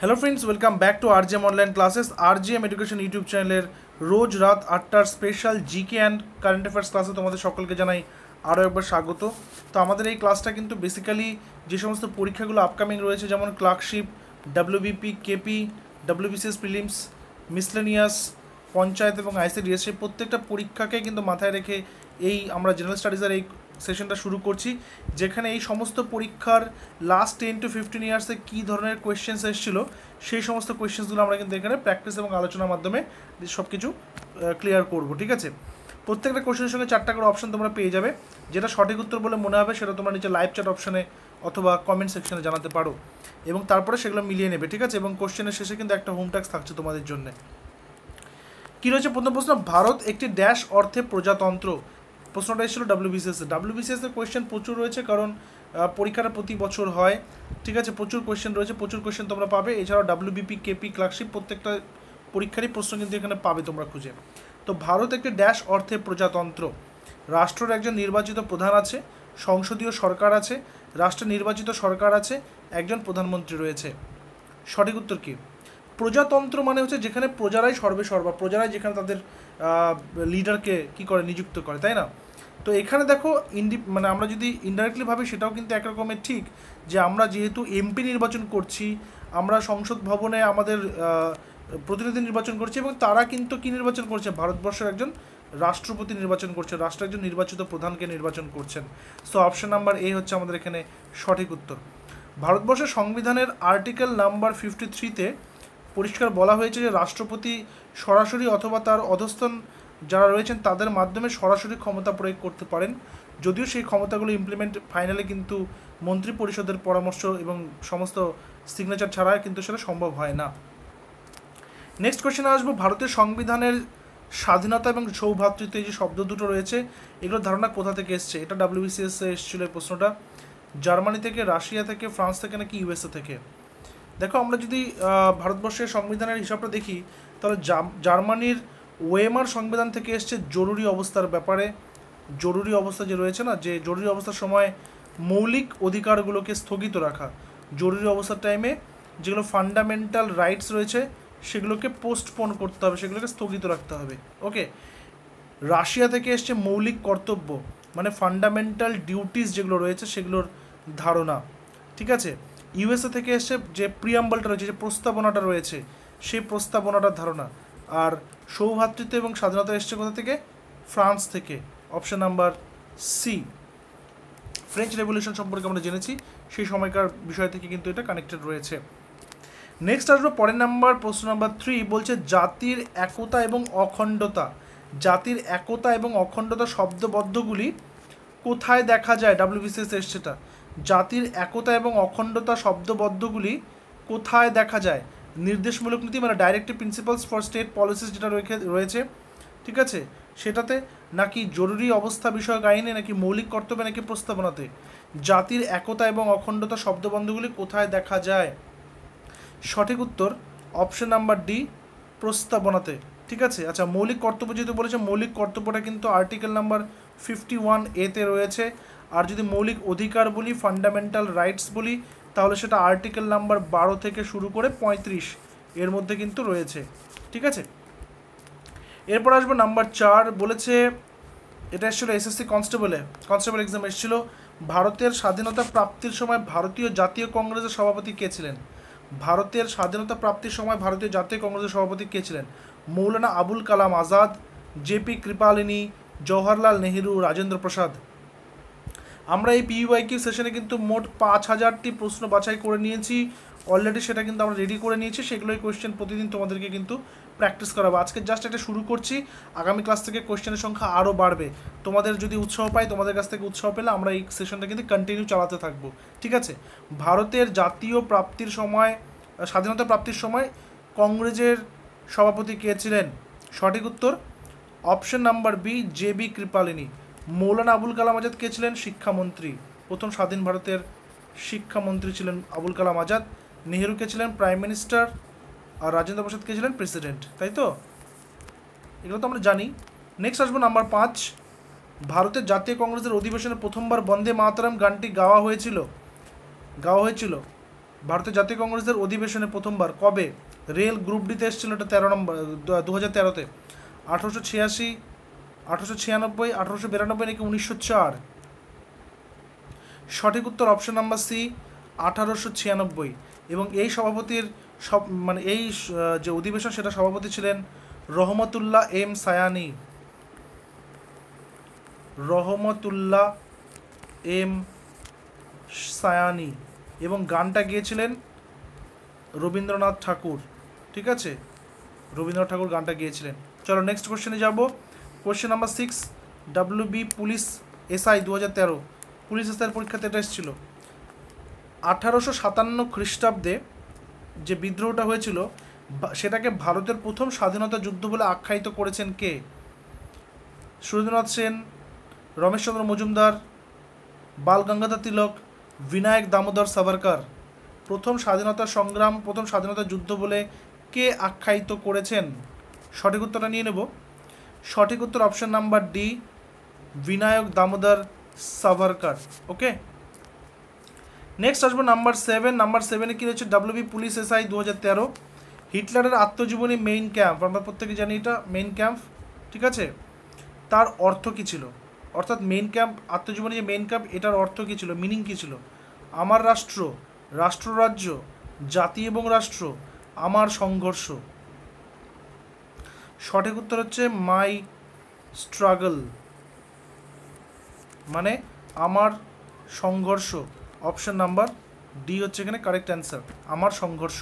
hello friends welcome back to R RGM online classes RGM education YouTube চ্যানেলের রোজ রাত আটটার special G K and current affairs ক্লাসে তোমাদের সকলকে জানাই আরও একবার স্বাগত তো আমাদের এই ক্লাসটা কিন্তু বেসিক্যালি যে সমস্ত পরীক্ষাগুলো আপকামিং রয়েছে যেমন clerkship WBP KP WBCS prelims miscellaneous panchayat এবং আইসিডিএস সেই প্রত্যেকটা পরীক্ষাকে কিন্তু মাথায় রেখে এই আমরা জেনারেল স্টাডিজের এই সেশনটা শুরু করছি যেখানে এই সমস্ত পরীক্ষার লাস্ট টেন টু ফিফটিন ইয়ার্সে কী ধরনের কোয়েশ্চেন্স এসেছিলো সেই সমস্ত কোয়েশ্চেন্সগুলো আমরা কিন্তু এখানে প্র্যাকটিস এবং আলোচনার মাধ্যমে সব কিছু ক্লিয়ার করব ঠিক আছে প্রত্যেকটা কোয়েশ্চেনের সঙ্গে চারটা করে অপশন তোমরা পেয়ে যাবে যেটা সঠিক উত্তর বলে মনে হবে সেটা তোমরা নিচে লাইভ চ্যাট অপশনে অথবা কমেন্ট সেকশনে জানাতে পারো এবং তারপরে সেগুলো মিলিয়ে নেবে ঠিক আছে এবং কোশ্চেনের শেষে কিন্তু একটা হোম ট্যাক্স থাকছে তোমাদের জন্য কী রয়েছে প্রথম প্রশ্ন ভারত একটি ড্যাশ অর্থে প্রজাতন্ত্র প্রশ্নটা এসেছিলো ডাব্লিউবিসিএস এর কোয়েশ্চেন প্রচুর রয়েছে কারণ পরীক্ষাটা প্রতি বছর হয় ঠিক আছে প্রচুর কোয়েশ্চেন রয়েছে প্রচুর কোয়েশ্চেন তোমরা পাবে এছাড়াও ডাব্লিউবিপি কেপি ক্লার্কশিপ প্রত্যেকটা পরীক্ষারই প্রশ্ন কিন্তু এখানে পাবে তোমরা খুঁজে তো ভারত একটি ড্যাশ অর্থে প্রজাতন্ত্র রাষ্ট্রের একজন নির্বাচিত প্রধান আছে সংসদীয় সরকার আছে রাষ্ট্রের নির্বাচিত সরকার আছে একজন প্রধানমন্ত্রী রয়েছে সঠিক উত্তর কী প্রজাতন্ত্র মানে হচ্ছে যেখানে প্রজারাই সর্বে সর্বা প্রজারাই যেখানে তাদের লিডারকে কি করে নিযুক্ত করে তাই না তো এখানে দেখো ইন্ডি মানে আমরা যদি ইনডাইরেক্টলি ভাবি সেটাও কিন্তু একরকমের ঠিক যে আমরা যেহেতু এমপি নির্বাচন করছি আমরা সংসদ ভবনে আমাদের প্রতিনিধি নির্বাচন করছি এবং তারা কিন্তু কী নির্বাচন করছে ভারতবর্ষের একজন রাষ্ট্রপতি নির্বাচন করছে রাষ্ট্রের একজন নির্বাচিত প্রধানকে নির্বাচন করছেন সো অপশান নাম্বার এ হচ্ছে আমাদের এখানে সঠিক উত্তর ভারতবর্ষের সংবিধানের আর্টিকেল নাম্বার ফিফটি থ্রিতে পরিষ্কার বলা হয়েছে যে রাষ্ট্রপতি সরাসরি অথবা তার অধস্থন যারা রয়েছেন তাদের মাধ্যমে সরাসরি ক্ষমতা প্রয়োগ করতে পারেন যদিও সেই ক্ষমতাগুলো ইমপ্লিমেন্ট ফাইনালে কিন্তু মন্ত্রী পরিষদের পরামর্শ এবং সমস্ত সিগনেচার ছাড়া কিন্তু সেটা সম্ভব হয় না নেক্সট কোয়েশ্চেনে আসবো ভারতের সংবিধানের স্বাধীনতা এবং সৌভ্রাতৃত্ব এই যে শব্দ দুটো রয়েছে এগুলোর ধারণা কোথা থেকে এসছে এটা ডাব্লিউবিসিএস এ এসেছিল এই প্রশ্নটা জার্মানি থেকে রাশিয়া থেকে ফ্রান্স থেকে নাকি ইউএসএ থেকে দেখো আমরা যদি ভারতবর্ষের সংবিধানের হিসাবটা দেখি তাহলে জার্মানির ওএমআর সংবিধান থেকে এসছে জরুরি অবস্থার ব্যাপারে জরুরি অবস্থা যে রয়েছে না যে জরুরি অবস্থার সময় মৌলিক অধিকারগুলোকে স্থগিত রাখা জরুরি অবস্থার টাইমে যেগুলো ফান্ডামেন্টাল রাইটস রয়েছে সেগুলোকে পোস্টপোন করতে হবে সেগুলোকে স্থগিত রাখতে হবে ওকে রাশিয়া থেকে এসছে মৌলিক কর্তব্য মানে ফান্ডামেন্টাল ডিউটিস যেগুলো রয়েছে সেগুলোর ধারণা ঠিক আছে ইউএসএ থেকে এসে যে প্রিয়াম্বলটা রয়েছে যে প্রস্তাবনাটা রয়েছে সেই প্রস্তাবনাটার ধারণা আর সৌভ্রাতৃত্ব এবং স্বাধীনতা এসছে কোথা থেকে ফ্রান্স থেকে option number C French revolution সম্পর্কে আমরা জেনেছি সেই সময়কার বিষয় থেকে কিন্তু এটা কানেক্টেড রয়েছে নেক্সট আসবে পরের নাম্বার প্রশ্ন নাম্বার থ্রি বলছে জাতির একতা এবং অখণ্ডতা জাতির একতা এবং অখণ্ডতা শব্দবদ্ধগুলি কোথায় দেখা যায় ডাব্লিউবিসিএস এর এসছেটা জাতির একতা এবং অখণ্ডতা শব্দবদ্ধগুলি কোথায় দেখা যায় নির্দেশমূলক নীতি মানে directive principles for state policies যেটা রয়েছে ঠিক আছে সেটাতে নাকি জরুরি অবস্থা বিষয়ক আইনে নাকি মৌলিক কর্তব্যে নাকি প্রস্তাবনাতে জাতির একতা এবং অখণ্ডতা শব্দবন্ধগুলি কোথায় দেখা যায় সঠিক উত্তর অপশন নাম্বার ডি প্রস্তাবনাতে ঠিক আছে আচ্ছা মৌলিক কর্তব্য যেহেতু বলেছে মৌলিক কর্তব্যটা কিন্তু আর্টিকেল নাম্বার ফিফটি ওয়ান এতে রয়েছে আর যদি মৌলিক অধিকার বলি ফান্ডামেন্টাল রাইটস বলি তাহলে সেটা আর্টিকেল নাম্বার বারো থেকে শুরু করে পঁয়ত্রিশ এর মধ্যে কিন্তু রয়েছে ঠিক আছে এরপর আসবে নাম্বার চার বলেছে এটা এসেছিলো এসএসসি কনস্টেবলে কনস্টেবল এক্সাম এসেছিলো ভারতের স্বাধীনতা প্রাপ্তির সময় ভারতীয় জাতীয় কংগ্রেসের সভাপতি কে ছিলেন ভারতের স্বাধীনতা প্রাপ্তির সময় ভারতীয় জাতীয় কংগ্রেসের সভাপতি কে ছিলেন মৌলানা আবুল কালাম আজাদ জেপি কৃপালিনী জওহরলাল নেহেরু রাজেন্দ্র প্রসাদ আমরা এই পিইউআই কিউ সেশনে কিন্তু মোট পাঁচ হাজারটি প্রশ্ন বাছাই করে নিয়েছি অলরেডি সেটা কিন্তু আমরা রেডি করে নিয়েছি সেগুলোই কোয়েশ্চেন প্রতিদিন তোমাদেরকে কিন্তু প্র্যাকটিস করাবো আজকে জাস্ট একটা শুরু করছি আগামী ক্লাস থেকে কোয়েশ্চেনের সংখ্যা আরও বাড়বে তোমাদের যদি উৎসাহ পাই তোমাদের কাছ থেকে উৎসাহ পেলে আমরা এই সেশনটা কিন্তু কন্টিনিউ চালাতে থাকবো ঠিক আছে ভারতের জাতীয় প্রাপ্তির সময় স্বাধীনতা প্রাপ্তির সময় কংগ্রেসের সভাপতি কে ছিলেন সঠিক উত্তর option number B J B Kripalani Maulana Abul Kalam Azad কে ছিলেন শিক্ষামন্ত্রী প্রথম স্বাধীন ভারতের শিক্ষামন্ত্রী ছিলেন আবুল কালাম আজাদ নেহেরু কে ছিলেন প্রাইম মিনিস্টার আর রাজেন্দ্র প্রসাদ কে ছিলেন প্রেসিডেন্ট তাই তো এগুলো তো আমরা জানি নেক্সট আসবো নাম্বার পাঁচ ভারতের জাতীয় কংগ্রেসের অধিবেশনে প্রথমবার বন্দে মাতারাম গানটি গাওয়া হয়েছিল গাওয়া হয়েছিল ভারতের জাতীয় কংগ্রেসের অধিবেশনে প্রথমবার কবে রেল গ্রুপ ডিতে এসেছিল এটা তেরো নম্বর দু হাজার তেরোতে আঠারোশো ছিয়াশি আঠারোশো ছিয়ানব্বই আঠারোশো বিরানব্বই নাকি উনিশশো চার সঠিক উত্তর অপশন নাম্বার সি আঠারোশো ছিয়ানব্বই এবং এই সভাপতির সব মানে এই যে অধিবেশন সেটা সভাপতি ছিলেন রহমতুল্লাহ এম সায়ানি রহমতুল্লাহ এম সায়ানি এবং গানটা গিয়েছিলেন রবীন্দ্রনাথ ঠাকুর ঠিক আছে রবীন্দ্রনাথ ঠাকুর গানটা গিয়েছিলেন চলো নেক্সট কোশ্চেনে যাবো question number six W B police SI দু হাজার তেরো পুলিশ এসআইয়ের পরীক্ষাতে এটা এসেছিলো আঠারোশো সাতান্ন খ্রিস্টাব্দে যে বিদ্রোহটা হয়েছিল সেটাকে ভারতের প্রথম স্বাধীনতা যুদ্ধ বলে আখ্যায়িত করেছেন কে সুরেন্দ্রনাথ সেন রমেশচন্দ্র মজুমদার বালগঙ্গাধর তিলক বিনায়ক দামোদর সাভারকার প্রথম স্বাধীনতা সংগ্রাম প্রথম স্বাধীনতা যুদ্ধ বলে কে আখ্যায়িত করেছেন সঠিক উত্তরটা নিয়ে নেব সঠিক উত্তর option number D Vinayak Damodar Savarkar okay next আসবো নাম্বার সেভেন নাম্বার সেভেনে কী রয়েছে ডাব্লিউবি পুলিশ এসআই দু হাজার তেরো হিটলারের আত্মজীবনী মেইন ক্যাম্প আমরা প্রত্যেকে জানি এটা মেইন ক্যাম্প ঠিক আছে তার অর্থ কী ছিল অর্থাৎ মেইন ক্যাম্প আত্মজীবনী যে মেইন ক্যাম্প এটার অর্থ কী ছিল মিনিং কী ছিল আমার রাষ্ট্র রাষ্ট্ররাজ্য জাতি এবং রাষ্ট্র আমার সংঘর্ষ সঠিক উত্তর হচ্ছে মাই স্ট্রাগল মানে আমার সংঘর্ষ অপশন নাম্বার ডি হচ্ছে এখানে কারেক্ট অ্যান্সার আমার সংঘর্ষ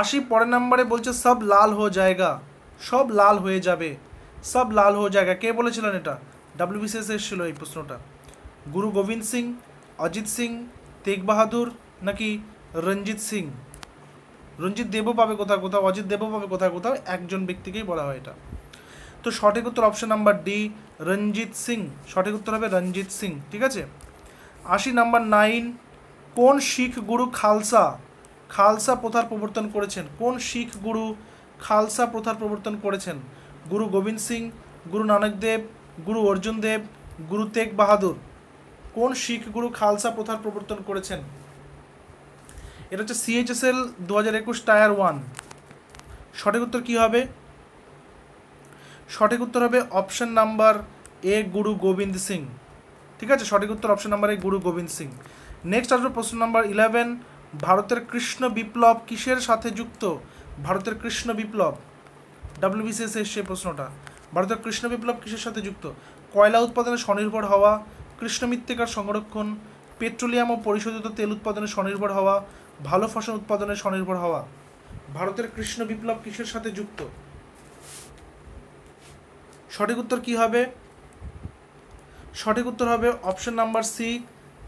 আশি পরের নাম্বারে বলছে সব লাল হো জায়গা সব লাল হয়ে যাবে সব লাল হয়ে জায়গা কে বলেছিলেন এটা ডাব্লিউবিসিএস এসেছিল এই প্রশ্নটা গুরু গোবিন্দ সিং অজিত সিং তেগ বাহাদুর নাকি রঞ্জিত সিং রঞ্জিত দেবও পাবে কোথাও কোথাও অজিত দেবও পাবে কোথাও কোথাও একজন ব্যক্তিকেই বলা হয় এটা তো সঠিক উত্তর option number D Ranjit Singh সঠিক উত্তর হবে রঞ্জিত সিং ঠিক আছে আশি নাম্বার নাইন কোন শিখ গুরু খালসা খালসা প্রথার প্রবর্তন করেছেন কোন শিখ গুরু খালসা প্রথার প্রবর্তন করেছেন গুরু গোবিন্দ সিং গুরু নানক দেব গুরু অর্জুন দেব গুরু তেগ বাহাদুর কোন শিখ গুরু খালসা প্রথার প্রবর্তন করেছেন এটা হচ্ছে সিএইচএসএল দু হাজার একুশ টায়ার ওয়ান সঠিক উত্তর কী হবে সঠিক উত্তর হবে অপশন নাম্বার এ গুরু গোবিন্দ সিং ঠিক আছে সঠিক উত্তর অপশন নাম্বার এ গুরু গোবিন্দ সিং নেক্সট আসবে প্রশ্ন নাম্বার ইলেভেন ভারতের কৃষ্ণ বিপ্লব কিসের সাথে যুক্ত ভারতের কৃষ্ণ বিপ্লব ডাব্লিউবিসিএস এসছে প্রশ্নটা ভারতের কৃষ্ণ বিপ্লব কিসের সাথে যুক্ত কয়লা উৎপাদনে স্বনির্ভর হওয়া কৃষ্ণ মৃত্তিকার সংরক্ষণ পেট্রোলিয়াম ও পরিশোধিত তেল উৎপাদনে স্বনির্ভর হওয়া ভালো ফসল উৎপাদনে স্বনির্ভর হওয়া ভারতের কৃষ্ণ বিপ্লব কিসের সাথে যুক্ত সঠিক উত্তর কি হবে সঠিক উত্তর হবে অপশন নাম্বার সি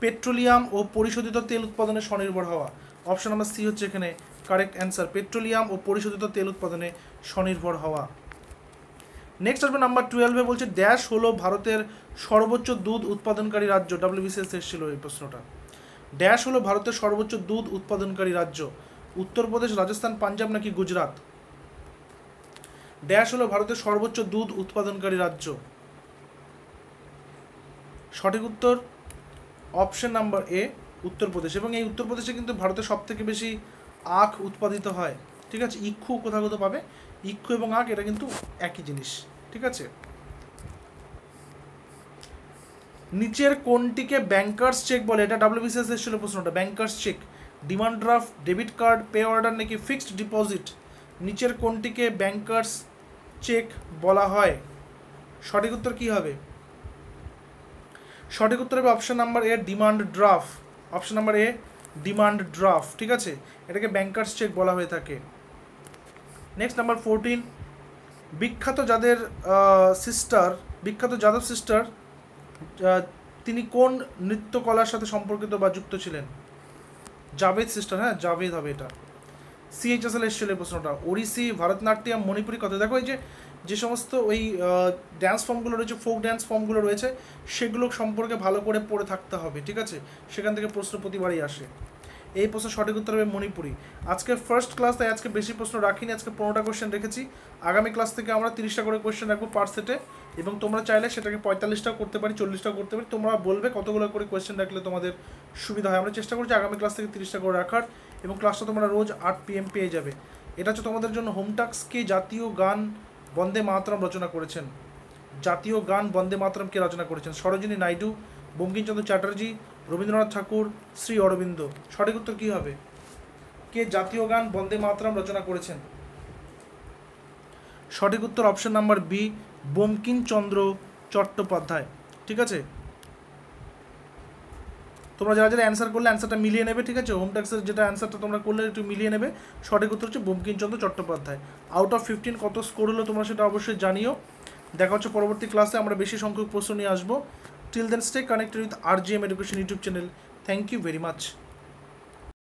পেট্রোলিয়াম ও পরিশোধিত তেল উৎপাদনে স্বনির্ভর হওয়া অপশন নাম্বার সি হচ্ছে এখানে কারেক্ট অ্যান্সার পেট্রোলিয়াম ও পরিশোধিত তেল উৎপাদনে স্বনির্ভর হওয়া নেক্সট আসবে নাম্বার টুয়েলভে বলছে ড্যাশ হলো ভারতের সর্বোচ্চ দুধ উৎপাদনকারী রাজ্য ডাব্লিউবিসিএস এসেছিল এই প্রশ্নটা ড্যাশ হলো ভারতের সর্বোচ্চ দুধ উৎপাদনকারী রাজ্য উত্তরপ্রদেশ রাজস্থান পাঞ্জাব নাকি গুজরাট ড্যাশ হলো ভারতের সর্বোচ্চ দুধ উৎপাদনকারী রাজ্য সঠিক উত্তর অপশন নাম্বার এ উত্তরপ্রদেশ এবং এই উত্তরপ্রদেশে কিন্তু ভারতের সবথেকে বেশি আখ উৎপাদিত হয় ঠিক আছে ইক্ষু কোথাও কোথাও পাবে ইক্ষু এবং আখ এটা কিন্তু একই জিনিস ঠিক আছে নিচের কোনটিকে ব্যাংকার্স চেক বলে এটা ডাব্লিউবিসিএস এসেছিল প্রশ্নটা bankers cheque demand draft debit card pay order নাকি ফিক্সড ডিপোজিট নিচের কোনটিকে ব্যাংকার্স চেক বলা হয় সঠিক উত্তর কী হবে সঠিক উত্তর হবে option number A demand draft option number A demand draft ঠিক আছে এটাকে ব্যাংকার্স চেক বলা হয়ে থাকে নেক্সট নাম্বার ফোরটিন বিখ্যাত যাদের সিস্টার বিখ্যাত যাদব সিস্টার তিনি কোন নৃত্যকলার সাথে সম্পর্কিত বা যুক্ত ছিলেন জাভেদ সিস্টার হ্যাঁ জাভেদ হবে এটা সিএইচএসএল এসেছিল এই প্রশ্নটা ওড়িশি ভারতনাট্যম মণিপুরি কথা দেখো এই যে যে সমস্ত ওই ড্যান্স ফর্মগুলো রয়েছে ফোক ড্যান্স ফর্মগুলো রয়েছে সেগুলো সম্পর্কে ভালো করে পড়ে থাকতে হবে ঠিক আছে সেখান থেকে প্রশ্ন প্রতিবারই আসে এই প্রশ্ন সঠিক উত্তর হবে মণিপুরি আজকে ফার্স্ট ক্লাস তাই আজকে বেশি প্রশ্ন রাখিনি আজকে পনেরোটা কোয়েশ্চেন রেখেছি আগামী ক্লাস থেকে আমরা তিরিশটা করে কোয়েশ্চেন রাখবো পার সেটে এবং তোমরা চাইলে সেটাকে পঁয়তাল্লিশটাও করতে পারি চল্লিশটাও করতে পারি তোমরা বলবে কতগুলো করে কোয়েশ্চেন রাখলে তোমাদের সুবিধা হয় আমরা চেষ্টা করছি আগামী ক্লাস থেকে তিরিশটা করে রাখার এবং ক্লাসটা তোমরা রোজ আট পিএম পেয়ে যাবে এটা হচ্ছে তোমাদের জন্য হোমটাক্স কে জাতীয় গান বন্দে মাতরম রচনা করেছেন জাতীয় গান বন্দে মাতরম কে রচনা করেছেন সরোজিনী নাইডু বঙ্কিমচন্দ্র চ্যাটার্জি রবীন্দ্রনাথ ঠাকুর শ্রী অরবিন্দ সঠিক উত্তর কী হবে কে জাতীয় গান বন্দে মাতরম রচনা করেছেন সঠিক উত্তর option number B Bankimchandra Chattopadhyay ঠিক আছে তোমরা যারা যারা অ্যান্সার করলে অ্যান্সারটা মিলিয়ে নেবে ঠিক আছে হোম ট্যাক্সের যেটা অ্যান্সারটা তোমরা করলে একটু মিলিয়ে নেবে সঠিক উত্তর হচ্ছে Bankimchandra Chattopadhyay out of fifteen কত স্কোর হলো তোমরা সেটা অবশ্যই জানিও দেখা হচ্ছে পরবর্তী ক্লাসে আমরা বেশি সংখ্যক প্রশ্ন নিয়ে আসবো till then stay connected with R G M education YouTube channel thank you very much